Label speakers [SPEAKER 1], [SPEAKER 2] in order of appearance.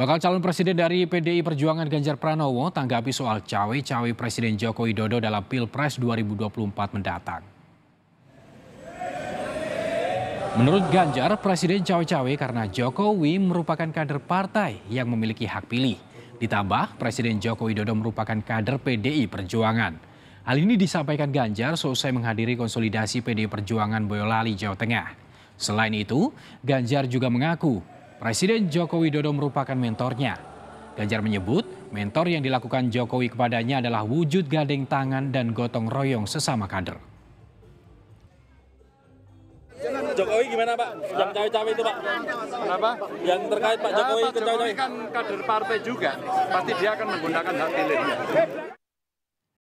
[SPEAKER 1] Bakal calon presiden dari PDI Perjuangan Ganjar Pranowo tanggapi soal cawe-cawe Presiden Joko Widodo dalam Pilpres 2024 mendatang. Menurut Ganjar, Presiden cawe-cawe karena Jokowi merupakan kader partai yang memiliki hak pilih. Ditambah, Presiden Joko Widodo merupakan kader PDI Perjuangan. Hal ini disampaikan Ganjar selesai menghadiri konsolidasi PDI Perjuangan Boyolali, Jawa Tengah. Selain itu, Ganjar juga mengaku Presiden Joko Widodo merupakan mentornya. Ganjar menyebut mentor yang dilakukan Jokowi kepadanya adalah wujud gading tangan dan gotong royong sesama kader.
[SPEAKER 2] Jokowi gimana Pak? Yang cawe-cawe itu Pak? Kenapa? Yang terkait Pak Jokowi nah, Pak Jokowi kan kader partai juga, pasti dia akan menggunakan hak pilihnya.